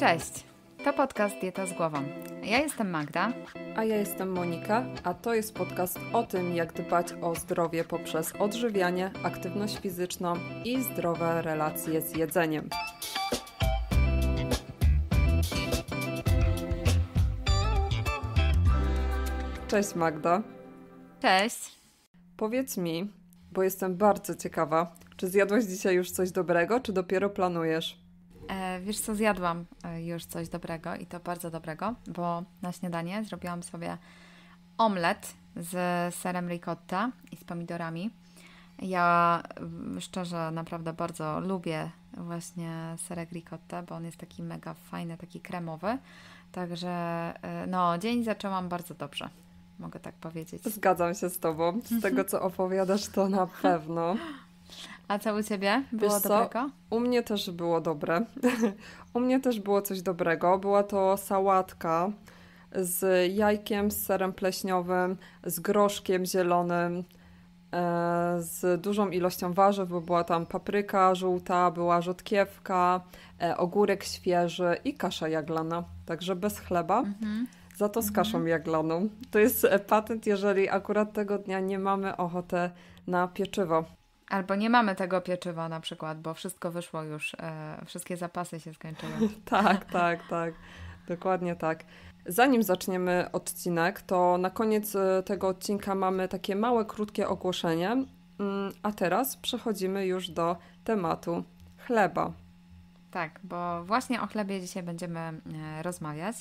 Cześć, to podcast Dieta z Głową. Ja jestem Magda. A ja jestem Monika, a to jest podcast o tym, jak dbać o zdrowie poprzez odżywianie, aktywność fizyczną i zdrowe relacje z jedzeniem. Cześć Magda. Cześć. Powiedz mi, bo jestem bardzo ciekawa, czy zjadłeś dzisiaj już coś dobrego, czy dopiero planujesz? E, wiesz co, zjadłam e, już coś dobrego i to bardzo dobrego, bo na śniadanie zrobiłam sobie omlet z serem ricotta i z pomidorami. Ja szczerze naprawdę bardzo lubię właśnie serek ricotta, bo on jest taki mega fajny, taki kremowy. Także e, no, dzień zaczęłam bardzo dobrze, mogę tak powiedzieć. Zgadzam się z Tobą. Z tego, co opowiadasz, to na pewno. A co u Ciebie? Było Wiesz dobrego? Co? U mnie też było dobre. u mnie też było coś dobrego. Była to sałatka z jajkiem, z serem pleśniowym, z groszkiem zielonym, e, z dużą ilością warzyw, bo była tam papryka żółta, była rzodkiewka, e, ogórek świeży i kasza jaglana, także bez chleba. Mhm. Za to z mhm. kaszą mhm. jaglaną. To jest patent, jeżeli akurat tego dnia nie mamy ochoty na pieczywo. Albo nie mamy tego pieczywa na przykład, bo wszystko wyszło już, e, wszystkie zapasy się skończyły. tak, tak, tak. Dokładnie tak. Zanim zaczniemy odcinek, to na koniec e, tego odcinka mamy takie małe, krótkie ogłoszenie. Mm, a teraz przechodzimy już do tematu chleba. Tak, bo właśnie o chlebie dzisiaj będziemy e, rozmawiać.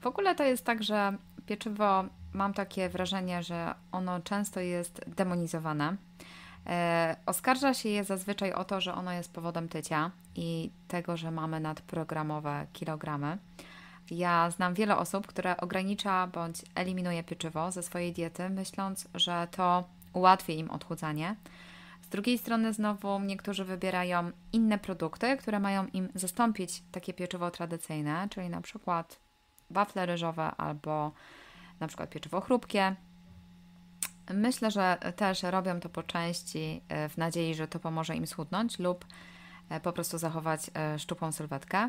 W ogóle to jest tak, że pieczywo mam takie wrażenie, że ono często jest demonizowane. E, oskarża się je zazwyczaj o to, że ono jest powodem tycia i tego, że mamy nadprogramowe kilogramy. Ja znam wiele osób, które ogranicza bądź eliminuje pieczywo ze swojej diety, myśląc, że to ułatwi im odchudzanie. Z drugiej strony, znowu niektórzy wybierają inne produkty, które mają im zastąpić takie pieczywo tradycyjne, czyli na przykład wafle ryżowe albo na przykład pieczywo chrupkie, Myślę, że też robią to po części e, w nadziei, że to pomoże im schudnąć lub e, po prostu zachować e, szczupłą sylwetkę.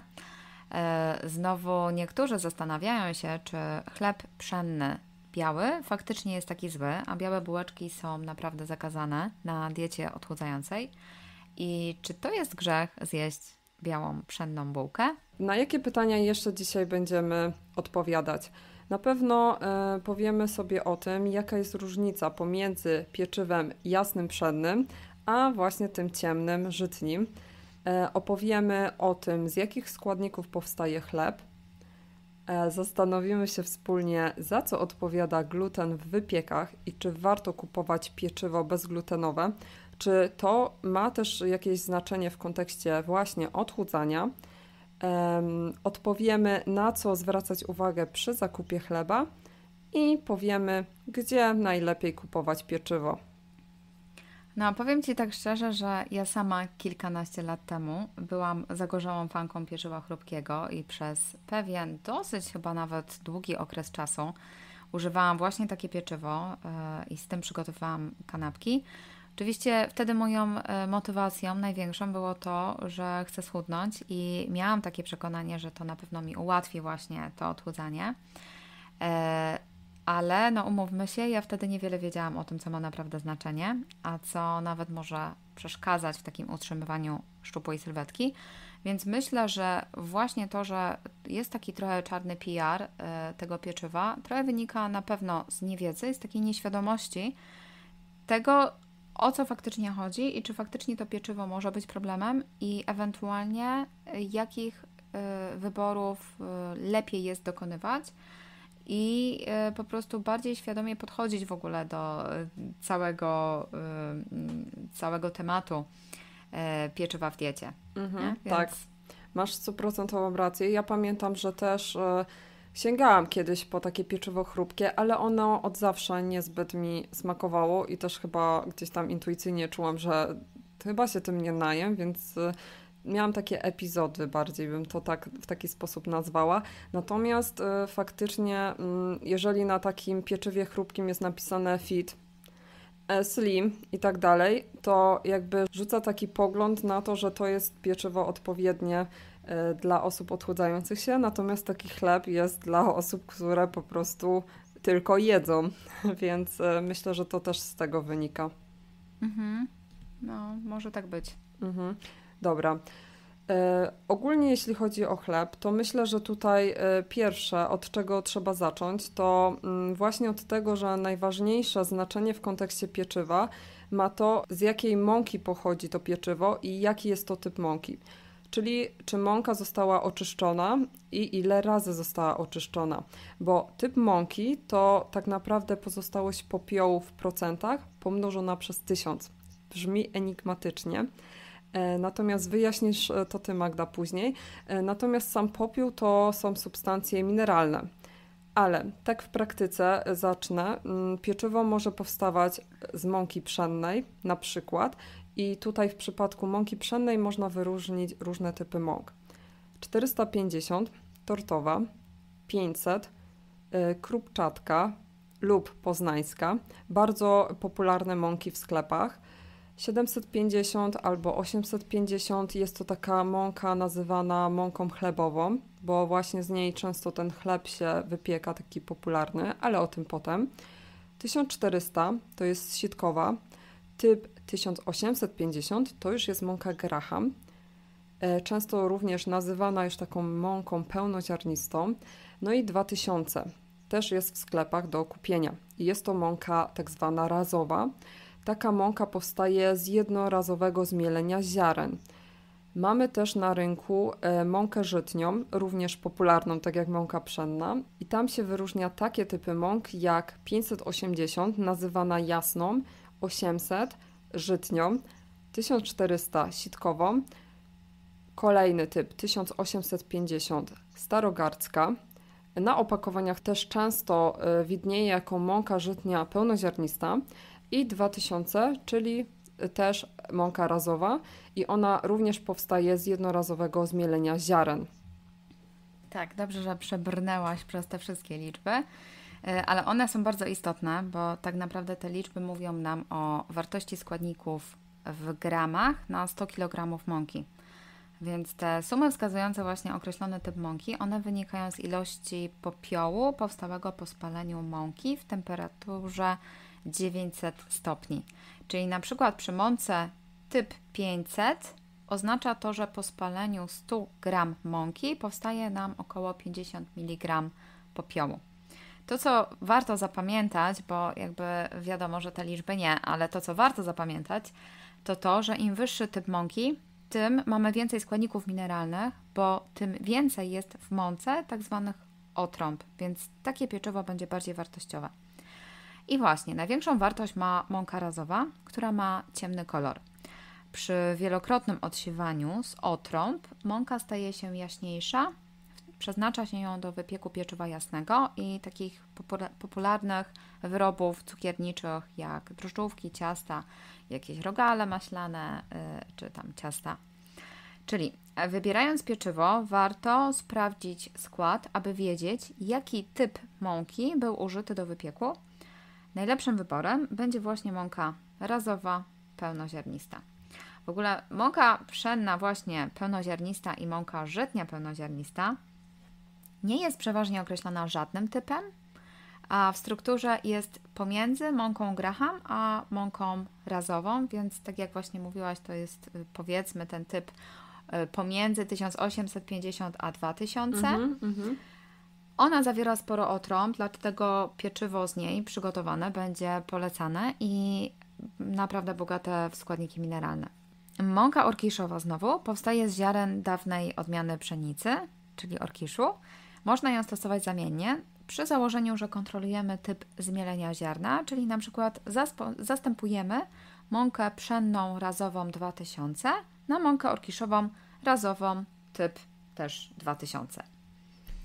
Znowu niektórzy zastanawiają się, czy chleb pszenny biały faktycznie jest taki zły, a białe bułeczki są naprawdę zakazane na diecie odchudzającej. I czy to jest grzech zjeść białą pszenną bułkę? Na jakie pytania jeszcze dzisiaj będziemy odpowiadać? Na pewno e, powiemy sobie o tym, jaka jest różnica pomiędzy pieczywem jasnym przednim, a właśnie tym ciemnym żytnim. E, opowiemy o tym, z jakich składników powstaje chleb. E, zastanowimy się wspólnie, za co odpowiada gluten w wypiekach i czy warto kupować pieczywo bezglutenowe. Czy to ma też jakieś znaczenie w kontekście właśnie odchudzania? um, odpowiemy, na co zwracać uwagę przy zakupie chleba i powiemy, gdzie najlepiej kupować pieczywo. No, powiem Ci tak szczerze, że ja sama kilkanaście lat temu byłam zagorzałą fanką pieczywa chrupkiego i przez pewien, dosyć chyba nawet długi okres czasu używałam właśnie takie pieczywo e, i z tym przygotowywałam kanapki. Oczywiście wtedy moją e, motywacją największą było to, że chcę schudnąć i miałam takie przekonanie, że to na pewno mi ułatwi właśnie to odchudzanie. E, ale no umówmy się, ja wtedy niewiele wiedziałam o tym, co ma naprawdę znaczenie, a co nawet może przeszkadzać w takim utrzymywaniu szczupłej sylwetki. Więc myślę, że właśnie to, że jest taki trochę czarny PR e, tego pieczywa, trochę wynika na pewno z niewiedzy, z takiej nieświadomości tego, o co faktycznie chodzi i czy faktycznie to pieczywo może być problemem i ewentualnie y, jakich y, wyborów y, lepiej jest dokonywać i po prostu bardziej świadomie podchodzić w ogóle do całego, całego tematu pieczywa w diecie. Mhm, tak. Masz stuprocentową rację. Ja pamiętam, że też Sięgałam kiedyś po takie pieczywo chrupkie, ale ono od zawsze niezbyt mi smakowało i też chyba gdzieś tam intuicyjnie czułam, że chyba się tym nie najem, więc y, miałam takie epizody bardziej, bym to tak w taki sposób nazwała. Natomiast y, faktycznie, mm, jeżeli na takim pieczywie chrupkim jest napisane fit, e, slim i tak dalej, to jakby rzuca taki pogląd na to, że to jest pieczywo odpowiednie E, dla osób odchudzających się, natomiast taki chleb jest dla osób, które po prostu tylko jedzą, więc e, myślę, że to też z tego wynika. Mhm. No, może tak być. Mhm. Dobra. E, ogólnie jeśli chodzi o chleb, to myślę, że tutaj e, pierwsze, od czego trzeba zacząć, to mm, właśnie od tego, że najważniejsze znaczenie w kontekście pieczywa ma to, z jakiej mąki pochodzi to pieczywo i jaki jest to typ mąki czyli czy mąka została oczyszczona i ile razy została oczyszczona, bo typ mąki to tak naprawdę pozostałość popiołu w procentach pomnożona przez tysiąc. Brzmi enigmatycznie. E, natomiast wyjaśnisz e, to ty, Magda, później. E, natomiast sam popiół to są substancje mineralne ale tak w praktyce zacznę. Mm, Pieczywo może powstawać z mąki pszennej na przykład i tutaj w przypadku mąki pszennej można wyróżnić różne typy mąk. 450 tortowa, 500 y, krupczatka lub poznańska, bardzo popularne mąki w sklepach. 750 albo 850 jest to taka mąka nazywana mąką chlebową bo właśnie z niej często ten chleb się wypieka, taki popularny, ale o tym potem. 1400 to jest sitkowa, typ 1850 to już jest mąka Graham, e, często również nazywana już taką mąką pełnoziarnistą. No i 2000 też jest w sklepach do kupienia. Jest to mąka tak zwana razowa. Taka mąka powstaje z jednorazowego zmielenia ziaren. Mamy też na rynku e, mąkę żytnią, również popularną, tak jak mąka pszenna. I tam się wyróżnia takie typy mąk jak 580, nazywana jasną, 800, żytnią, 1400, sitkową, kolejny typ 1850, starogardzka. Na opakowaniach też często e, widnieje jako mąka żytnia pełnoziarnista i 2000, czyli też mąka razowa i ona również powstaje z jednorazowego zmielenia ziaren. Tak, dobrze, że przebrnęłaś przez te wszystkie liczby, e, ale one są bardzo istotne, bo tak naprawdę te liczby mówią nam o wartości składników w gramach na 100 kg mąki. Więc te sumy wskazujące właśnie określony typ mąki, one wynikają z ilości popiołu powstałego po spaleniu mąki w temperaturze 900 stopni. Czyli na przykład przy mące typ 500 oznacza to, że po spaleniu 100 gram mąki powstaje nam około 50 mg popiołu. To, co warto zapamiętać, bo jakby wiadomo, że te liczby nie, ale to, co warto zapamiętać, to to, że im wyższy typ mąki, tym mamy więcej składników mineralnych, bo tym więcej jest w mące tak zwanych otrąb, więc takie pieczywo będzie bardziej wartościowe. I właśnie, największą wartość ma mąka razowa, która ma ciemny kolor. Przy wielokrotnym odsiewaniu z otrąb mąka staje się jaśniejsza, przeznacza się ją do wypieku pieczywa jasnego i takich popularnych wyrobów cukierniczych jak drożdżówki, ciasta, jakieś rogale maślane y, czy tam ciasta. Czyli e, wybierając pieczywo, warto sprawdzić skład, aby wiedzieć, jaki typ mąki był użyty do wypieku Najlepszym wyborem będzie właśnie mąka razowa, pełnoziarnista. W ogóle mąka pszenna właśnie pełnoziarnista i mąka żytnia pełnoziarnista nie jest przeważnie określona żadnym typem, a w strukturze jest pomiędzy mąką Graham a mąką razową, więc tak jak właśnie mówiłaś, to jest y, powiedzmy ten typ y, pomiędzy 1850 a 2000. Mm -hmm, mm -hmm. Ona zawiera sporo otrąb, dlatego pieczywo z niej przygotowane będzie polecane i naprawdę bogate w składniki mineralne. Mąka orkiszowa znowu powstaje z ziaren dawnej odmiany pszenicy, czyli orkiszu. Można ją stosować zamiennie przy założeniu, że kontrolujemy typ zmielenia ziarna, czyli na przykład zastępujemy mąkę pszenną razową 2000 na mąkę orkiszową razową typ też 2000.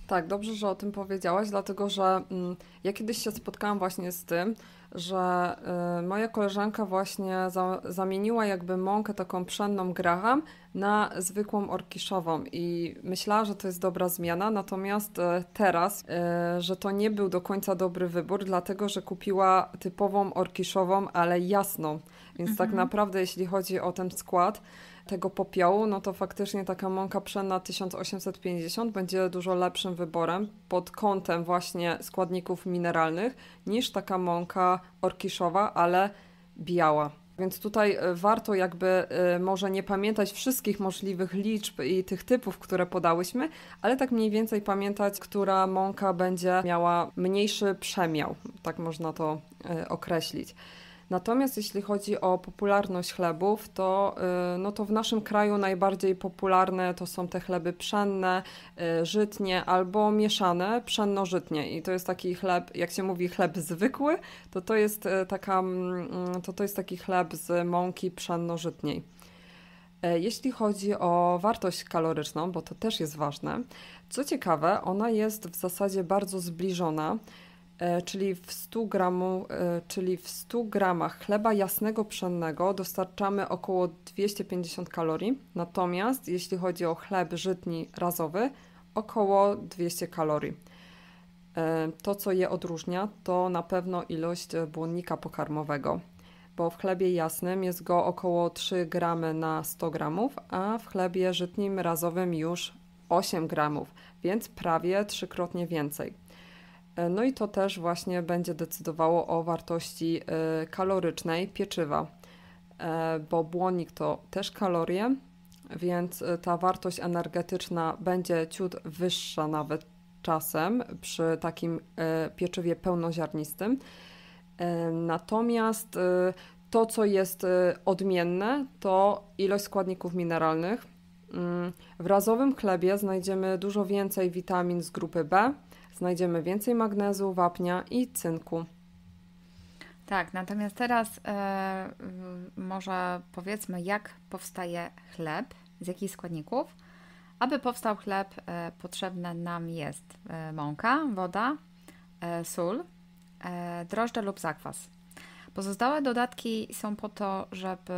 Tak, dobrze, że o tym powiedziałaś, dlatego że mm, ja kiedyś się spotkałam właśnie z tym, że y, moja koleżanka właśnie za, zamieniła jakby mąkę taką pszenną graham na zwykłą orkiszową i myślała, że to jest dobra zmiana, natomiast y, teraz, y, że to nie był do końca dobry wybór, dlatego że kupiła typową orkiszową, ale jasną, więc tak mhm. tak naprawdę jeśli chodzi o ten skład, tego popiołu, no to faktycznie taka mąka pszenna 1850 będzie dużo lepszym wyborem pod kątem właśnie składników mineralnych niż taka mąka orkiszowa, ale biała. Więc tutaj e, warto jakby e, może nie pamiętać wszystkich możliwych liczb i tych typów, które podałyśmy, ale tak mniej więcej pamiętać, która mąka będzie miała mniejszy przemiał, tak można to e, określić. Natomiast jeśli chodzi o popularność chlebów, to, y, no to w naszym kraju najbardziej popularne to są te chleby pszenne, y, żytnie albo mieszane, pszenno-żytnie. I to jest taki chleb, jak się mówi chleb zwykły, to to jest, y, taka, mm, mm, to, to jest taki chleb z mąki pszenno-żytniej. E, jeśli chodzi o wartość kaloryczną, bo to też jest ważne, co ciekawe, ona jest w zasadzie bardzo zbliżona E, czyli w 100 gramu, e, czyli w 100 gramach chleba jasnego pszennego dostarczamy około 250 kalorii, natomiast jeśli chodzi o chleb żytni razowy, około 200 kalorii. E, to, co je odróżnia, to na pewno ilość błonnika pokarmowego, bo w chlebie jasnym jest go około 3 gramy na 100 gramów, a w chlebie żytnim razowym już 8 gramów, więc prawie trzykrotnie więcej. E, no i to też właśnie będzie decydowało o wartości e, kalorycznej pieczywa, e, bo błonik to też kalorie, więc ta wartość energetyczna będzie ciut wyższa nawet czasem przy takim pieczywie pełnoziarnistym. Natomiast to, co jest odmienne, to ilość składników mineralnych, w razowym chlebie znajdziemy dużo więcej witamin z grupy B, znajdziemy więcej magnezu, wapnia i cynku. Tak, natomiast teraz e, może powiedzmy, jak powstaje chleb, z jakich składników. Aby powstał chleb, e, potrzebna nam jest e, mąka, woda, e, sól, e, drożdże lub zakwas. Pozostałe dodatki są po to, żeby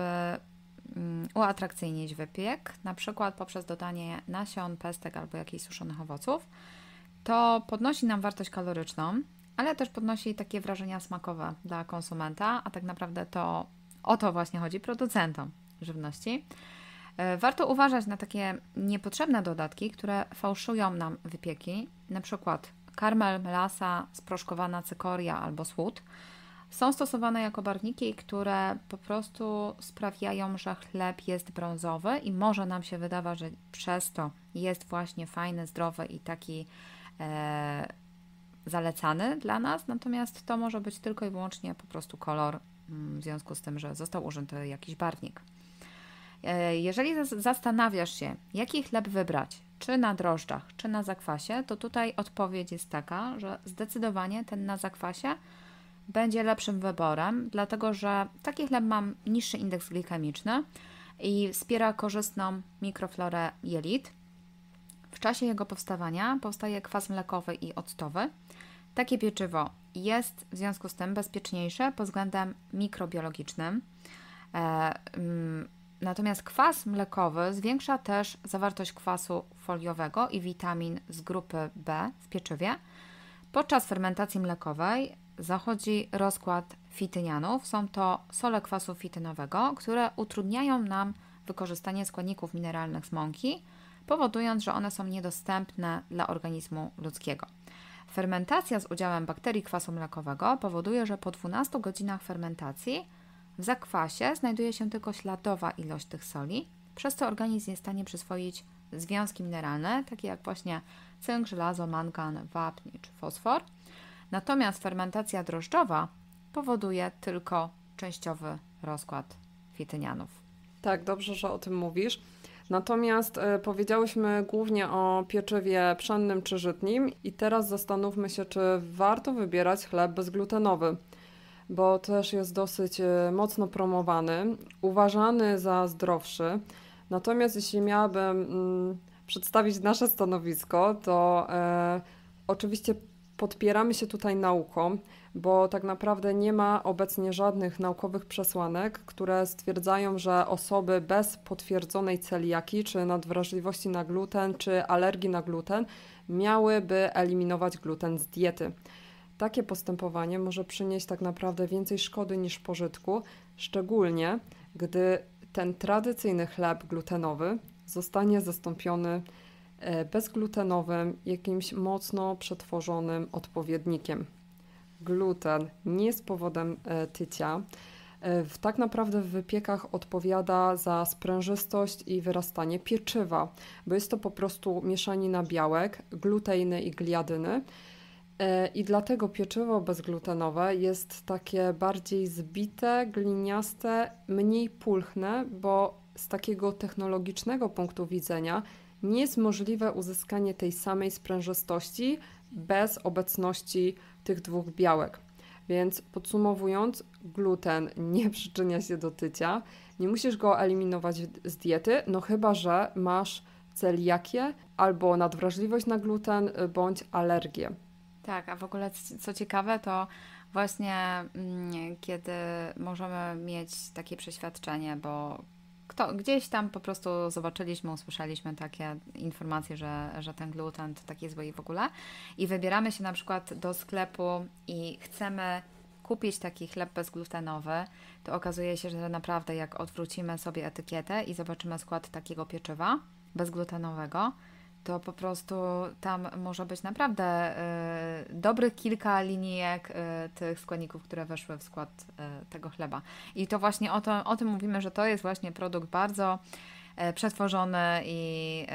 Mm, uatrakcyjnić wypiek, na przykład poprzez dodanie nasion, pestek albo jakichś suszonych owoców, to podnosi nam wartość kaloryczną, ale też podnosi takie wrażenia smakowe dla konsumenta, a tak naprawdę to o to właśnie chodzi producentom żywności. E, warto uważać na takie niepotrzebne dodatki, które fałszują nam wypieki, na przykład karmel, melasa, sproszkowana cykoria albo słód. Są stosowane jako barwniki, które po prostu sprawiają, że chleb jest brązowy i może nam się wydawać, że przez to jest właśnie fajny, zdrowy i taki e, zalecany dla nas, natomiast to może być tylko i wyłącznie po prostu kolor mm, w związku z tym, że został użyty jakiś barwnik. E, jeżeli zastanawiasz się, jaki chleb wybrać, czy na drożdżach, czy na zakwasie, to tutaj odpowiedź jest taka, że zdecydowanie ten na zakwasie będzie lepszym wyborem, dlatego że taki chleb ma niższy indeks glikemiczny i wspiera korzystną mikroflorę jelit. W czasie jego powstawania powstaje kwas mlekowy i octowy. Takie pieczywo jest w związku z tym bezpieczniejsze pod względem mikrobiologicznym. E, mm, natomiast kwas mlekowy zwiększa też zawartość kwasu foliowego i witamin z grupy B w pieczywie. Podczas fermentacji mlekowej zachodzi rozkład fitynianów. Są to sole kwasu fitynowego, które utrudniają nam wykorzystanie składników mineralnych z mąki, powodując, że one są niedostępne dla organizmu ludzkiego. Fermentacja z udziałem bakterii kwasu mlekowego powoduje, że po 12 godzinach fermentacji w zakwasie znajduje się tylko śladowa ilość tych soli, przez co organizm jest w stanie przyswoić związki mineralne, takie jak właśnie cynk, żelazo, mangan, wapń czy fosfor. Natomiast fermentacja drożdżowa powoduje tylko częściowy rozkład fitynianów. Tak, dobrze, że o tym mówisz. Natomiast e, powiedziałyśmy głównie o pieczywie pszennym czy żytnim i teraz zastanówmy się, czy warto wybierać chleb bezglutenowy, bo też jest dosyć e, mocno promowany, uważany za zdrowszy. Natomiast jeśli miałabym mm, przedstawić nasze stanowisko, to e, oczywiście podpieramy się tutaj nauką, bo tak naprawdę nie ma obecnie żadnych naukowych przesłanek, które stwierdzają, że osoby bez potwierdzonej celiaki, czy nadwrażliwości na gluten, czy alergii na gluten, miałyby eliminować gluten z diety. Takie postępowanie może przynieść tak naprawdę więcej szkody niż pożytku, szczególnie gdy ten tradycyjny chleb glutenowy zostanie zastąpiony E, bezglutenowym, jakimś mocno przetworzonym odpowiednikiem. Gluten nie jest powodem e, tycia. E, w, tak naprawdę w wypiekach odpowiada za sprężystość i wyrastanie pieczywa, bo jest to po prostu mieszanina białek, gluteiny i gliadyny. I dlatego pieczywo bezglutenowe jest takie bardziej zbite, gliniaste, mniej pulchne, bo z takiego technologicznego punktu widzenia nie jest możliwe uzyskanie tej samej sprężystości bez obecności tych dwóch białek. Więc podsumowując, gluten nie przyczynia się do tycia. Nie musisz go eliminować z diety, no chyba że masz celiakię albo nadwrażliwość na gluten bądź alergię. Tak, a w ogóle co ciekawe, to właśnie mm, kiedy możemy mieć takie przeświadczenie, bo kto, gdzieś tam po prostu zobaczyliśmy, usłyszeliśmy takie informacje, że, że ten gluten to taki zły i w ogóle. I wybieramy się na przykład do sklepu i chcemy kupić taki chleb bezglutenowy, to okazuje się, że naprawdę jak odwrócimy sobie etykietę i zobaczymy skład takiego pieczywa bezglutenowego, to po prostu tam może być naprawdę dobry dobrych kilka linijek y, tych składników, które weszły w skład y, tego chleba. I to właśnie o, to, o tym mówimy, że to jest właśnie produkt bardzo y, przetworzony i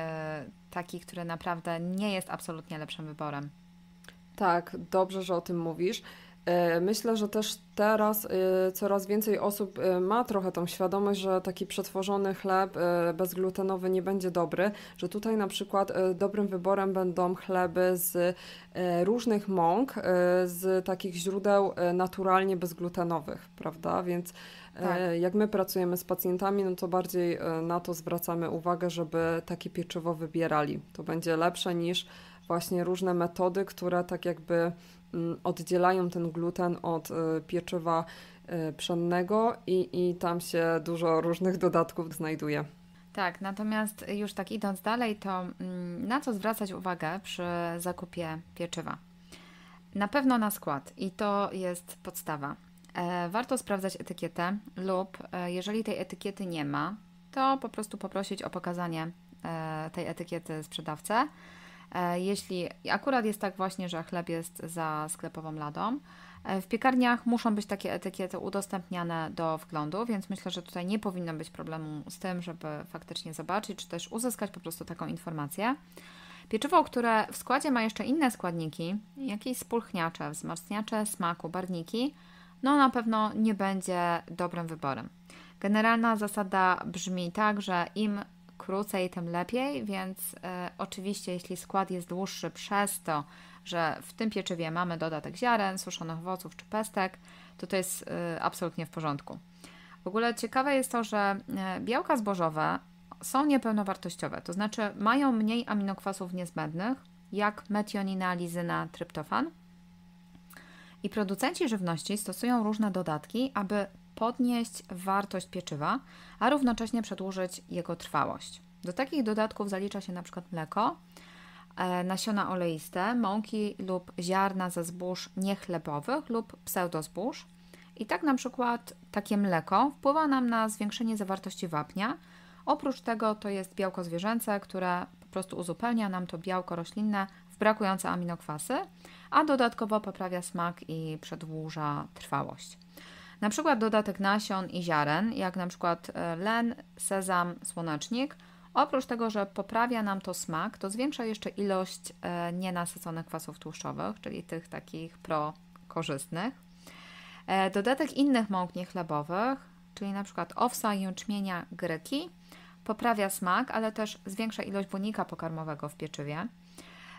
taki, który naprawdę nie jest absolutnie lepszym wyborem. Tak, dobrze, że o tym mówisz. E, myślę, że też teraz e, coraz więcej osób e, ma trochę tą świadomość, że taki przetworzony chleb bezglutenowy nie będzie dobry, że tutaj na przykład dobrym wyborem będą chleby z różnych mąk, z takich źródeł naturalnie bezglutenowych, prawda? Więc tak. jak my pracujemy z pacjentami, no to bardziej na to zwracamy uwagę, żeby takie pieczywo wybierali. To będzie lepsze niż właśnie różne metody, które tak jakby Mm, oddzielają ten gluten od e, pieczywa e, pszennego i, i tam się dużo różnych dodatków znajduje. Tak, natomiast już tak idąc dalej, to mm, na co zwracać uwagę przy zakupie pieczywa? Na pewno na skład i to jest podstawa. E, warto sprawdzać etykietę lub jeżeli tej etykiety nie ma, to po prostu poprosić o pokazanie tej etykiety sprzedawcę E, jeśli akurat jest tak właśnie, że chleb jest za sklepową ladą, e, w piekarniach muszą być takie etykiety udostępniane do wglądu, więc myślę, że tutaj nie powinno być problemu z tym, żeby faktycznie zobaczyć, czy też uzyskać po prostu taką informację. Pieczywo, które w składzie ma jeszcze inne składniki, jakieś spulchniacze, wzmacniacze smaku, barniki, no na pewno nie będzie dobrym wyborem. Generalna zasada brzmi tak, że im krócej, tym lepiej, więc e, oczywiście jeśli skład jest dłuższy przez to, że w tym pieczywie mamy dodatek ziaren, suszonych owoców czy pestek, to to jest e, absolutnie w porządku. W ogóle ciekawe jest to, że e, białka zbożowe są niepełnowartościowe, to znaczy mają mniej aminokwasów niezbędnych, jak metionina, lizyna, tryptofan. I producenci żywności stosują różne dodatki, aby podnieść wartość pieczywa, a równocześnie przedłużyć jego trwałość. Do takich dodatków zalicza się np. mleko, e, nasiona oleiste, mąki lub ziarna ze zbóż niechlebowych lub pseudozbóż. I tak na przykład takie mleko wpływa nam na zwiększenie zawartości wapnia. Oprócz tego to jest białko zwierzęce, które po prostu uzupełnia nam to białko roślinne w brakujące aminokwasy, a dodatkowo poprawia smak i przedłuża trwałość. Na przykład dodatek nasion i ziaren, jak na przykład e, len, sezam, słonecznik. Oprócz tego, że poprawia nam to smak, to zwiększa jeszcze ilość e, nienasyconych kwasów tłuszczowych, czyli tych takich prokorzystnych. E, dodatek innych mąk niechlebowych, czyli na przykład owsa, jęczmienia, greki, poprawia smak, ale też zwiększa ilość błonnika pokarmowego w pieczywie.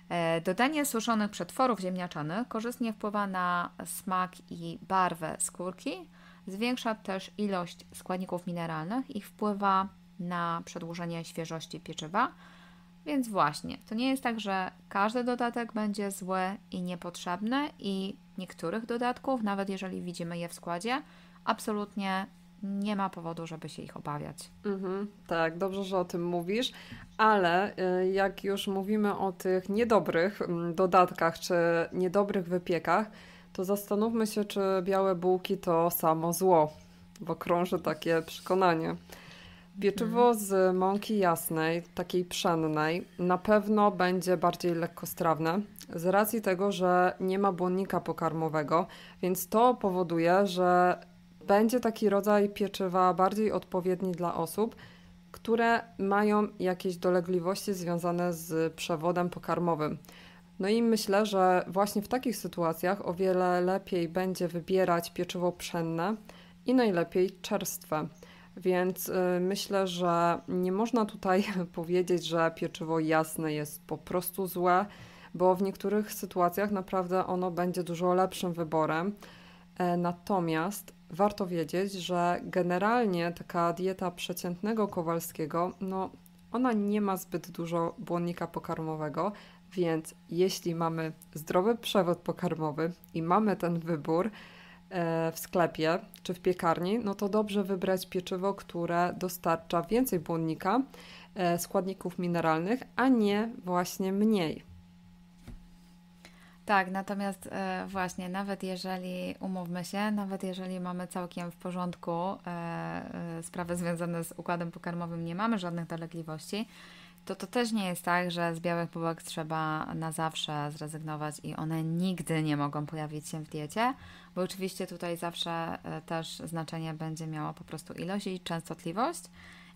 E, dodanie suszonych przetworów ziemniaczanych korzystnie wpływa na smak i barwę skórki, zwiększa też ilość składników mineralnych i wpływa na przedłużenie świeżości pieczywa. Więc właśnie, to nie jest tak, że każdy dodatek będzie zły i niepotrzebny, i niektórych dodatków, nawet jeżeli widzimy je w składzie, absolutnie nie ma powodu, żeby się ich obawiać. Mhm, tak, dobrze, że o tym mówisz, ale y, jak już mówimy o tych niedobrych mm, dodatkach czy niedobrych wypiekach, to zastanówmy się, czy białe bułki to samo zło, bo krąży takie przekonanie. Wieczywo mhm. z mąki jasnej, takiej pszennej, na pewno będzie bardziej lekkostrawne, z racji tego, że nie ma błonnika pokarmowego, więc to powoduje, że będzie taki rodzaj pieczywa bardziej odpowiedni dla osób, które mają jakieś dolegliwości związane z przewodem pokarmowym. No i myślę, że właśnie w takich sytuacjach o wiele lepiej będzie wybierać pieczywo pszenne i najlepiej czerstwe. Więc y, myślę, że nie można tutaj powiedzieć, że pieczywo jasne jest po prostu złe, bo w niektórych sytuacjach naprawdę ono będzie dużo lepszym wyborem. E, natomiast warto wiedzieć, że generalnie taka dieta przeciętnego Kowalskiego, no ona nie ma zbyt dużo błonnika pokarmowego, więc jeśli mamy zdrowy przewód pokarmowy i mamy ten wybór e, w sklepie czy w piekarni, no to dobrze wybrać pieczywo, które dostarcza więcej błonnika, e, składników mineralnych, a nie właśnie mniej. Tak, natomiast e, właśnie, nawet jeżeli, umówmy się, nawet jeżeli mamy całkiem w porządku e, e, sprawy związane z układem pokarmowym, nie mamy żadnych dolegliwości, to to też nie jest tak, że z białych bułek trzeba na zawsze zrezygnować i one nigdy nie mogą pojawić się w diecie, bo oczywiście tutaj zawsze też znaczenie będzie miało po prostu ilość i częstotliwość.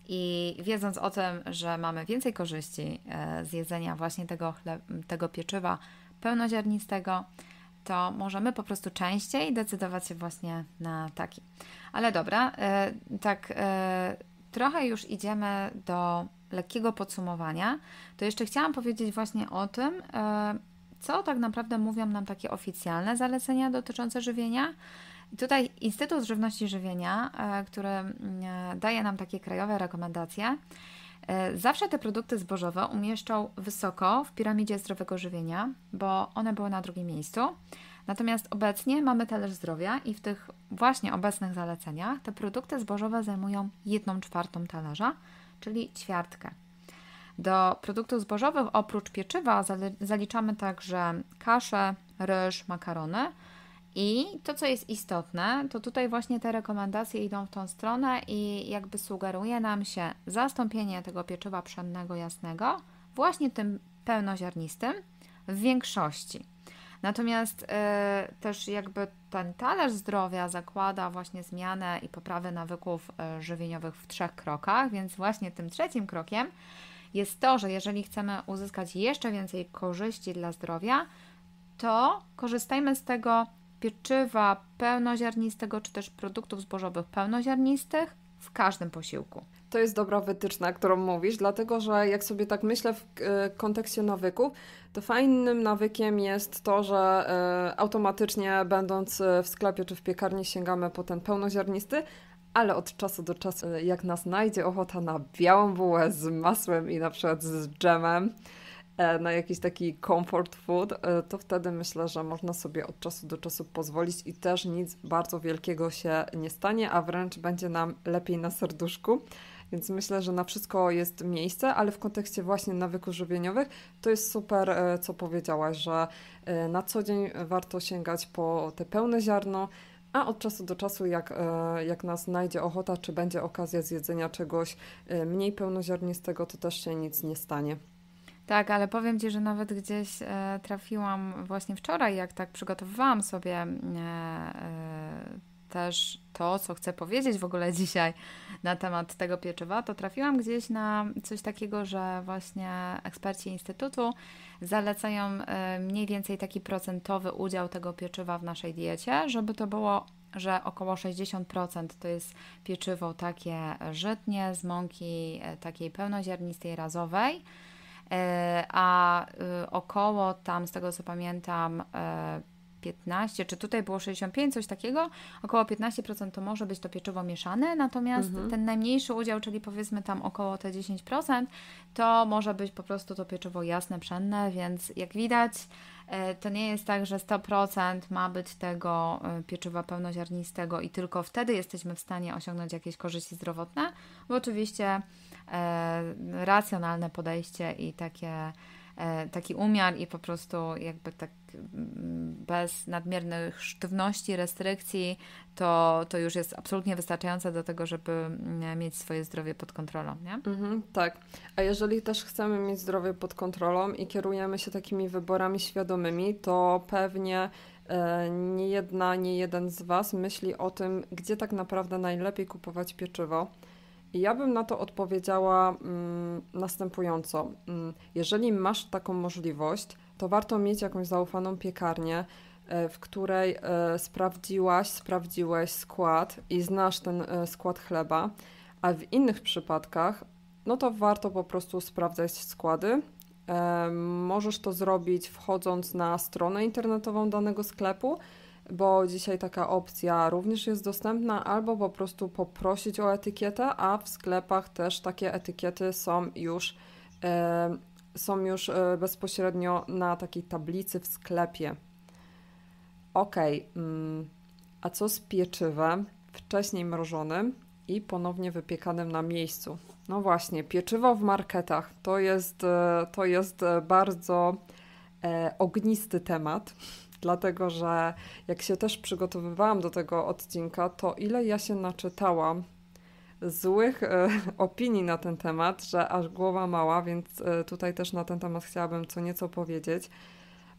I wiedząc o tym, że mamy więcej korzyści z jedzenia właśnie tego, chleb, tego pieczywa pełnoziarnistego, to możemy po prostu częściej decydować się właśnie na taki. Ale dobra, y, tak y, trochę już idziemy do lekkiego podsumowania, to jeszcze chciałam powiedzieć właśnie o tym, y, co tak naprawdę mówią nam takie oficjalne zalecenia dotyczące żywienia. Tutaj Instytut Żywności i Żywienia, który daje nam takie krajowe rekomendacje, E, zawsze te produkty zbożowe umieszczą wysoko w piramidzie zdrowego żywienia, bo one były na drugim miejscu. Natomiast obecnie mamy talerz zdrowia i w tych właśnie obecnych zaleceniach te produkty zbożowe zajmują jedną czwartą talerza, czyli ćwiartkę. Do produktów zbożowych oprócz pieczywa zaliczamy także kaszę, ryż, makarony – i to, co jest istotne, to tutaj właśnie te rekomendacje idą w tą stronę i jakby sugeruje nam się zastąpienie tego pieczywa pszennego jasnego właśnie tym pełnoziarnistym w większości. Natomiast y, też jakby ten talerz zdrowia zakłada właśnie zmianę i poprawę nawyków y, żywieniowych w trzech krokach, więc właśnie tym trzecim krokiem jest to, że jeżeli chcemy uzyskać jeszcze więcej korzyści dla zdrowia, to korzystajmy z tego pieczywa pełnoziarnistego czy też produktów zbożowych pełnoziarnistych w każdym posiłku. To jest dobra wytyczna, którą mówisz, dlatego że jak sobie tak myślę w e, kontekście nawyków, to fajnym nawykiem jest to, że e, automatycznie będąc e, w sklepie czy w piekarni sięgamy po ten pełnoziarnisty, ale od czasu do czasu, jak nas znajdzie ochota na białą bułę z masłem i na przykład z dżemem, E, na jakiś taki comfort food, e, to wtedy myślę, że można sobie od czasu do czasu pozwolić i też nic bardzo wielkiego się nie stanie, a wręcz będzie nam lepiej na serduszku. Więc myślę, że na wszystko jest miejsce, ale w kontekście właśnie nawyków żywieniowych to jest super, e, co powiedziałaś, że na co dzień warto sięgać po te pełne ziarno, a od czasu do czasu, jak, jak nas znajdzie ochota, czy będzie okazja zjedzenia czegoś mniej pełnoziarnistego, to też się nic nie stanie. Tak, ale powiem Ci, że nawet gdzieś e, trafiłam właśnie wczoraj, jak tak przygotowywałam sobie e, e też to, co chcę powiedzieć w ogóle dzisiaj na temat tego pieczywa, to trafiłam gdzieś na coś takiego, że właśnie eksperci Instytutu zalecają e, mniej więcej taki procentowy udział tego pieczywa w naszej diecie, żeby to było, że około 60% to jest pieczywo takie żytnie z mąki e, takiej pełnoziarnistej razowej E, a y, około tam, z tego co pamiętam, 15, e, czy tutaj było 65, coś takiego, około 15% to może być to pieczywo mieszane, natomiast mhm. ten najmniejszy udział, czyli powiedzmy tam około te 10%, to może być po prostu to pieczywo jasne, pszenne, więc jak widać, e, to nie jest tak, że 100% ma być tego pieczywa pełnoziarnistego i tylko wtedy jesteśmy w stanie osiągnąć jakieś korzyści zdrowotne, bo oczywiście racjonalne podejście i takie, e, taki umiar i po prostu jakby tak mm, bez nadmiernych sztywności, restrykcji, to, to już jest absolutnie wystarczające do tego, żeby mm, mieć swoje zdrowie pod kontrolą, nie? Mhm, tak. A jeżeli też chcemy mieć zdrowie pod kontrolą i kierujemy się takimi wyborami świadomymi, to pewnie e, nie jedna, nie jeden z Was myśli o tym, gdzie tak naprawdę najlepiej kupować pieczywo ja bym na to odpowiedziała mm, następująco. Mm, jeżeli masz taką możliwość, to warto mieć jakąś zaufaną piekarnię, e, w której e, sprawdziłaś, sprawdziłeś skład i znasz ten e, skład chleba, a w innych przypadkach, no to warto po prostu sprawdzać składy. Możesz to zrobić wchodząc na stronę internetową danego sklepu bo dzisiaj taka opcja również jest dostępna, albo po prostu poprosić o etykietę, a w sklepach też takie etykiety są już, e, są już e, bezpośrednio na takiej tablicy w sklepie. Ok, mm, a co z pieczywem wcześniej mrożonym i ponownie wypiekanym na miejscu? No właśnie, pieczywo w marketach to jest, e, to jest e, bardzo e, ognisty temat dlatego że jak się też przygotowywałam do tego odcinka, to ile ja się naczytałam złych e, opinii na ten temat, że aż głowa mała, więc e, tutaj też na ten temat chciałabym co nieco powiedzieć,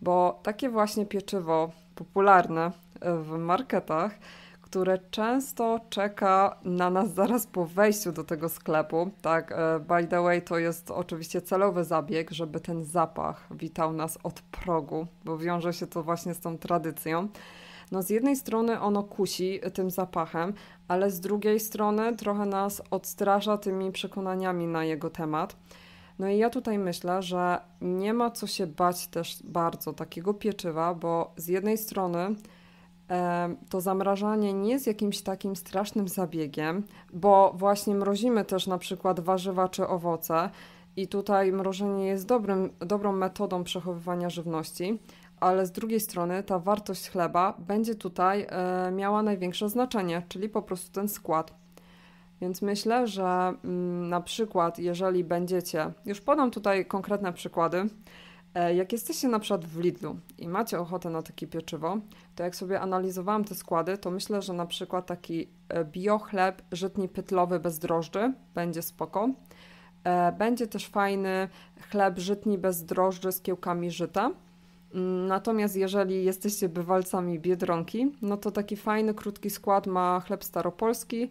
bo takie właśnie pieczywo popularne e, w marketach które często czeka na nas zaraz po wejściu do tego sklepu. Tak, e, by the way, to jest oczywiście celowy zabieg, żeby ten zapach witał nas od progu, bo wiąże się to właśnie z tą tradycją. No z jednej strony ono kusi tym zapachem, ale z drugiej strony trochę nas odstrasza tymi przekonaniami na jego temat. No i ja tutaj myślę, że nie ma co się bać też bardzo takiego pieczywa, bo z jednej strony to zamrażanie nie jest jakimś takim strasznym zabiegiem, bo właśnie mrozimy też na przykład warzywa czy owoce i tutaj mrożenie jest dobrym, dobrą metodą przechowywania żywności, ale z drugiej strony ta wartość chleba będzie tutaj e, miała największe znaczenie, czyli po prostu ten skład. Więc myślę, że mm, na przykład jeżeli będziecie, już podam tutaj konkretne przykłady, E, jak jesteście na przykład w Lidlu i macie ochotę na takie pieczywo, to jak sobie analizowałam te składy, to myślę, że na przykład taki e, biochleb żytni pytlowy bez drożdży będzie spoko. E, będzie też fajny chleb żytni bez drożdży z kiełkami żyta. Mm, natomiast jeżeli jesteście bywalcami Biedronki, no to taki fajny, krótki skład ma chleb staropolski.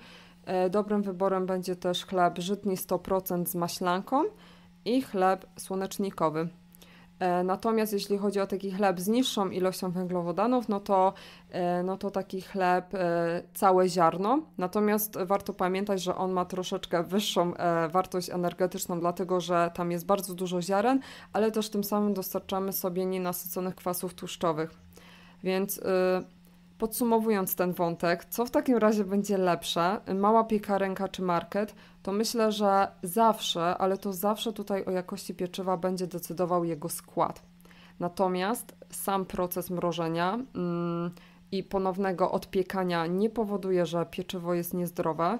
Dobrym wyborem będzie też chleb żytni 100% z maślanką i chleb słonecznikowy. E, natomiast jeśli chodzi o taki chleb z niższą ilością węglowodanów, no to, e, no to taki chleb e, całe ziarno. Natomiast warto pamiętać, że on ma troszeczkę wyższą wartość energetyczną, dlatego że tam jest bardzo dużo ziaren, ale też tym samym dostarczamy sobie nienasyconych kwasów tłuszczowych. Więc y, Podsumowując ten wątek, co w takim razie będzie lepsze, mała piekarenka czy market, to myślę, że zawsze, ale to zawsze tutaj o jakości pieczywa będzie decydował jego skład. Natomiast sam proces mrożenia yy, i ponownego odpiekania nie powoduje, że pieczywo jest niezdrowe.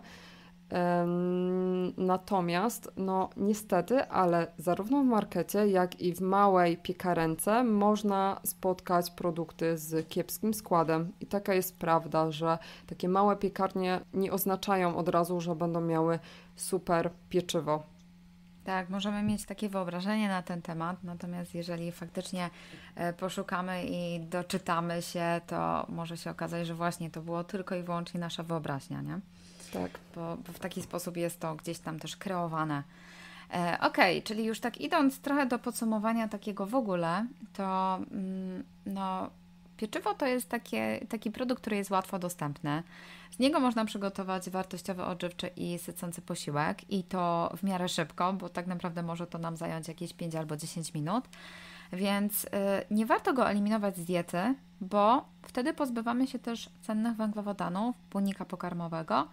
Natomiast, no niestety, ale zarówno w markecie, jak i w małej piekarence można spotkać produkty z kiepskim składem. I taka jest prawda, że takie małe piekarnie nie oznaczają od razu, że będą miały super pieczywo. Tak, możemy mieć takie wyobrażenie na ten temat, natomiast jeżeli faktycznie e, poszukamy i doczytamy się, to może się okazać, że właśnie to było tylko i wyłącznie nasza wyobraźnia, nie? Tak. Bo, bo w taki sposób jest to gdzieś tam też kreowane. E, Okej, okay, czyli już tak idąc trochę do podsumowania takiego w ogóle, to mm, no, pieczywo to jest takie, taki produkt, który jest łatwo dostępny. Z niego można przygotować wartościowy, odżywczy i sycący posiłek i to w miarę szybko, bo tak naprawdę może to nam zająć jakieś 5 albo 10 minut. Więc y, nie warto go eliminować z diety, bo wtedy pozbywamy się też cennych węglowodanów, błonnika pokarmowego,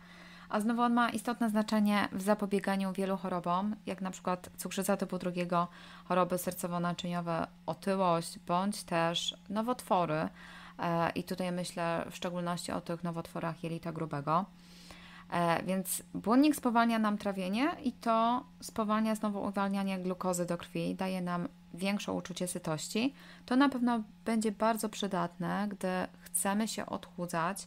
a znowu on ma istotne znaczenie w zapobieganiu wielu chorobom, jak na przykład cukrzyca typu drugiego, choroby sercowo-naczyniowe, otyłość, bądź też nowotwory. E, I tutaj myślę w szczególności o tych nowotworach jelita grubego. E, więc błonnik spowalnia nam trawienie i to spowalnia znowu uwalnianie glukozy do krwi, daje nam większe uczucie sytości. To na pewno będzie bardzo przydatne, gdy chcemy się odchudzać,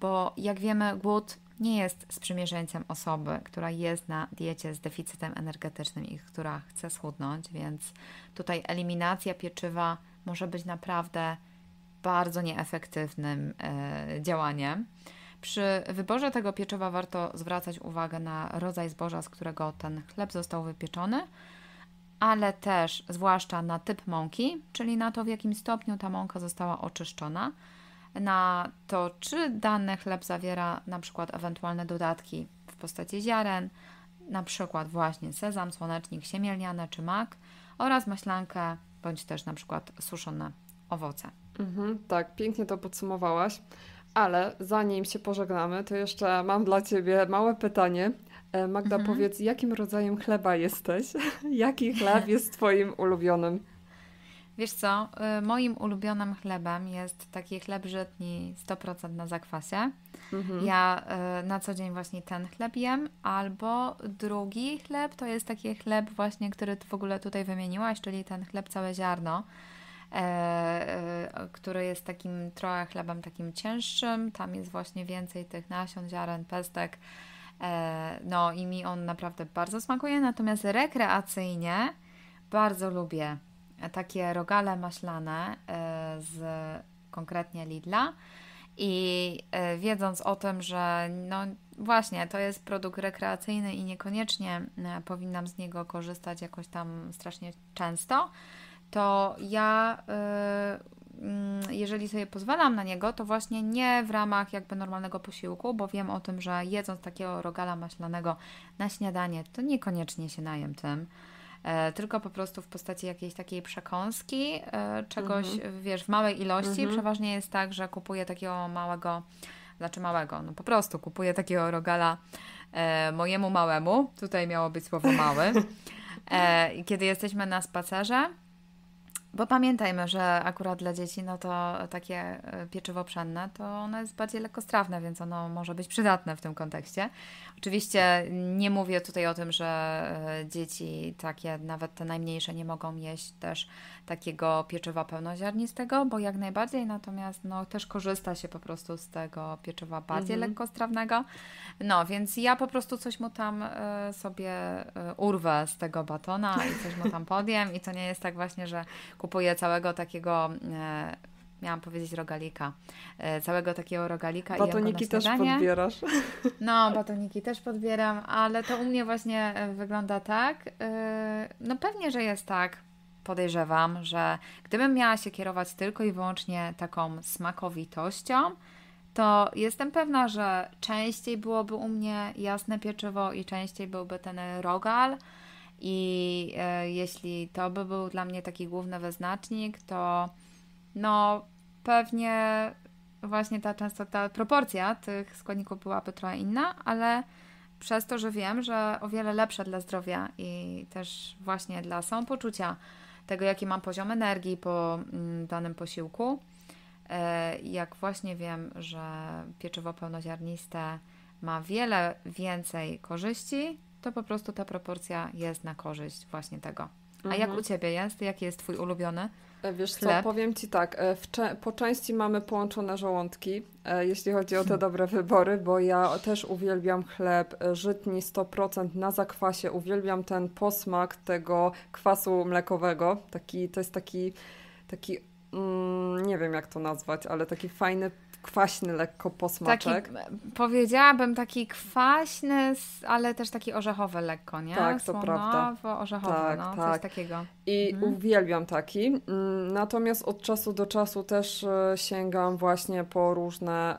bo jak wiemy, głód nie jest sprzymierzeńcem osoby, która jest na diecie z deficytem energetycznym i która chce schudnąć, więc tutaj eliminacja pieczywa może być naprawdę bardzo nieefektywnym e, działaniem. Przy wyborze tego pieczywa warto zwracać uwagę na rodzaj zboża, z którego ten chleb został wypieczony, ale też zwłaszcza na typ mąki, czyli na to, w jakim stopniu ta mąka została oczyszczona na to, czy dany chleb zawiera na przykład ewentualne dodatki w postaci ziaren, na przykład właśnie sezam, słonecznik, siemielniane czy mak oraz maślankę bądź też na przykład suszone owoce. Mhm, tak, pięknie to podsumowałaś. Ale zanim się pożegnamy, to jeszcze mam dla Ciebie małe pytanie. E, Magda, mhm. powiedz, jakim rodzajem chleba jesteś? Jaki chleb jest Twoim ulubionym? Wiesz co, y, moim ulubionym chlebem jest taki chleb żytni 100% na zakwasie. Mhm. Ja y, na co dzień właśnie ten chleb jem, albo drugi chleb to jest taki chleb właśnie, który w ogóle tutaj wymieniłaś, czyli ten chleb całe ziarno, e, e, który jest takim trochę chlebem takim cięższym, tam jest właśnie więcej tych nasion, ziaren, pestek, e, no i mi on naprawdę bardzo smakuje, natomiast rekreacyjnie bardzo lubię takie rogale maślane e, z konkretnie Lidla. I e, wiedząc o tym, że no właśnie to jest produkt rekreacyjny i niekoniecznie e, powinnam z niego korzystać jakoś tam strasznie często, to ja mm, jeżeli sobie pozwalam na niego, to właśnie nie w ramach jakby normalnego posiłku, bo wiem o tym, że jedząc takiego rogala maślanego na śniadanie, to niekoniecznie się najem tym. E, tylko po prostu w postaci jakiejś takiej przekąski, e, czegoś, mhm. wiesz, w małej ilości. Mhm. Przeważnie jest tak, że kupuję takiego małego, znaczy małego, no po prostu kupuję takiego rogala e, mojemu małemu. Tutaj miało być słowo mały. kiedy jesteśmy na spacerze, bo pamiętajmy, że akurat dla dzieci, no to takie e, pieczywo pszenne, to ono jest bardziej lekkostrawne, więc ono może być przydatne w tym kontekście. Oczywiście nie mówię tutaj o tym, że e, dzieci takie, nawet te najmniejsze, nie mogą jeść też takiego pieczywa pełnoziarnistego, bo jak najbardziej, natomiast no, też korzysta się po prostu z tego pieczywa bardziej mhm. lekkostrawnego. No, więc ja po prostu coś mu tam e, sobie urwę z tego batona i coś mu tam podjem i to nie jest tak właśnie, że kupuję całego takiego e, miałam powiedzieć rogalika, e, całego takiego rogalika. Batoniki i też podbierasz. No, batoniki też podbieram, ale to u mnie właśnie e, wygląda tak. No pewnie, że jest tak. Podejrzewam, że gdybym miała się kierować tylko i wyłącznie taką smakowitością, to jestem pewna, że częściej byłoby u mnie jasne pieczywo i częściej byłby ten rogal, i e, jeśli to by był dla mnie taki główny wyznacznik, to no pewnie właśnie ta często ta proporcja tych składników byłaby trochę inna, ale przez to, że wiem, że o wiele lepsza dla zdrowia i też właśnie dla samopoczucia, tego jaki mam poziom energii po mm, danym posiłku. E, jak właśnie wiem, że pieczywo pełnoziarniste ma wiele więcej korzyści to po prostu ta proporcja jest na korzyść właśnie tego. A mhm. jak u Ciebie jest? Jaki jest Twój ulubiony? E, wiesz Chleb. co, powiem Ci tak, e, cze po części mamy połączone żołądki, e, jeśli chodzi o te dobre wybory, bo ja też uwielbiam chleb żytni 100% na zakwasie, uwielbiam ten posmak tego kwasu mlekowego, taki, to jest taki, taki mm, nie wiem jak to nazwać, ale taki fajny kwaśny lekko posmaczek. Taki, powiedziałabym taki kwaśny, ale też taki orzechowy lekko, nie? Tak, to Słonowo, prawda. orzechowy, tak, no, tak. coś takiego. I mhm. uwielbiam taki. Mm, natomiast od czasu do czasu też e, sięgam właśnie po różne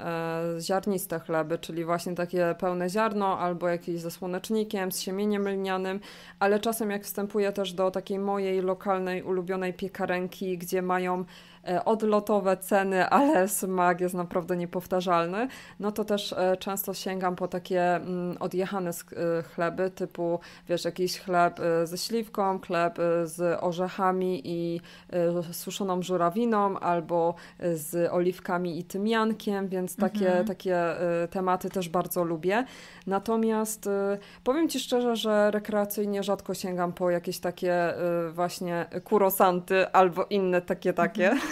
e, ziarniste chleby, czyli właśnie takie pełne ziarno albo jakieś ze słonecznikiem, z siemieniem lnianym, ale czasem jak wstępuję też do takiej mojej lokalnej ulubionej piekarenki, gdzie mają E, odlotowe ceny, ale smak jest naprawdę niepowtarzalny, no to też e, często sięgam po takie mm, odjechane e, chleby, typu wiesz, jakiś chleb ze śliwką, chleb z orzechami i suszoną żurawiną, albo z oliwkami i tymiankiem, więc takie, mhm. takie tematy też bardzo lubię. Natomiast powiem Ci szczerze, że rekreacyjnie rzadko sięgam po jakieś takie właśnie kurosanty albo inne takie takie. Mhm.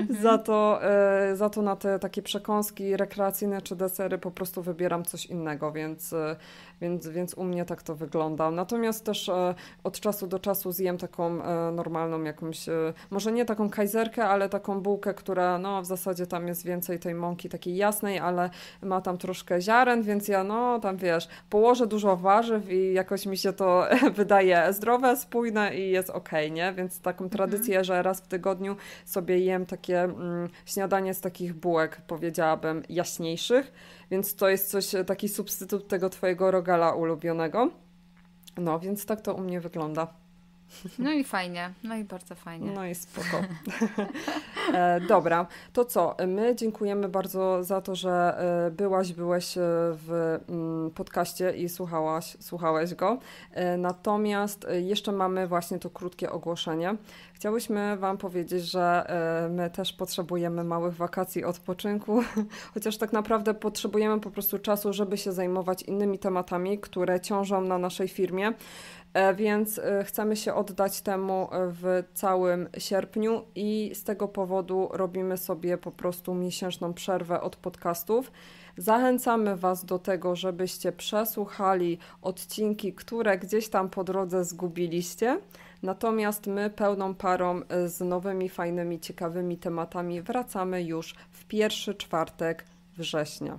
Mhm. za, to, e, za to na te takie przekąski rekreacyjne czy desery po prostu wybieram coś innego, więc więc, więc u mnie tak to wygląda. Natomiast też e, od czasu do czasu zjem taką e, normalną jakąś, e, może nie taką kajzerkę, ale taką bułkę, która no w zasadzie tam jest więcej tej mąki takiej jasnej, ale ma tam troszkę ziaren, więc ja no tam wiesz, położę dużo warzyw i jakoś mi się to wydaje zdrowe, spójne i jest okej, okay, nie? Więc taką mhm. tradycję, mhm. że raz w tygodniu sobie jem takie mm, śniadanie z takich bułek, powiedziałabym, jaśniejszych, więc to jest coś, taki substytut tego twojego Gala ulubionego. No więc tak to u mnie wygląda. No i fajnie, no i bardzo fajnie. No i spoko. E, dobra, to co? My dziękujemy bardzo za to, że e, byłaś, byłeś e, w mm, podcaście i słuchałaś, słuchałeś go. natomiast jeszcze mamy właśnie to krótkie ogłoszenie. Chciałyśmy Wam powiedzieć, że my też potrzebujemy małych wakacji odpoczynku, chociaż tak naprawdę potrzebujemy po prostu czasu, żeby się zajmować innymi tematami, które ciążą na naszej firmie. E, więc e, chcemy się oddać temu e, w całym sierpniu i z tego powodu robimy sobie po prostu miesięczną przerwę od podcastów. Zachęcamy Was do tego, żebyście przesłuchali odcinki, które gdzieś tam po drodze zgubiliście. Natomiast my pełną parą z nowymi, fajnymi, ciekawymi tematami wracamy już w pierwszy czwartek września.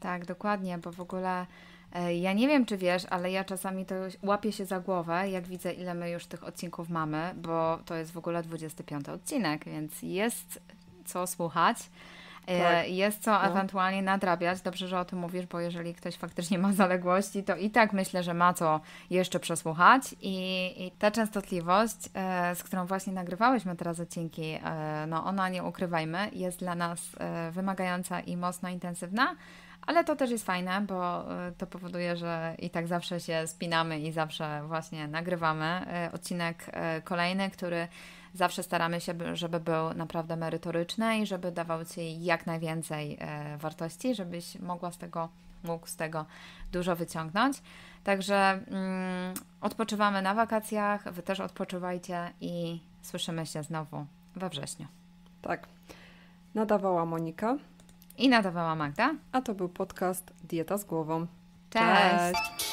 Tak, dokładnie, bo w ogóle E, ja nie wiem, czy wiesz, ale ja czasami to łapię się za głowę, jak widzę, ile my już tych odcinków mamy, bo to jest w ogóle 25 odcinek, więc jest co słuchać. E, tak. Jest co no. ewentualnie nadrabiać. Dobrze, że o tym mówisz, bo jeżeli ktoś faktycznie ma zaległości, to i tak myślę, że ma co jeszcze przesłuchać. I, i ta częstotliwość, e, z którą właśnie nagrywałyśmy teraz odcinki, no ona nie ukrywajmy, jest dla nas wymagająca i mocno intensywna. Ale to też jest fajne, bo y, to powoduje, że i tak zawsze się spinamy i zawsze właśnie nagrywamy y, odcinek y, kolejny, który zawsze staramy się, żeby był naprawdę merytoryczny i żeby dawał Ci jak najwięcej wartości, żebyś mogła z tego, mógł z tego dużo wyciągnąć. Także mm, odpoczywamy na wakacjach, Wy też odpoczywajcie i słyszymy się znowu we wrześniu. Tak. Nadawała Monika. I nadawała Magda. A to był podcast Dieta z głową. Cześć. Cześć.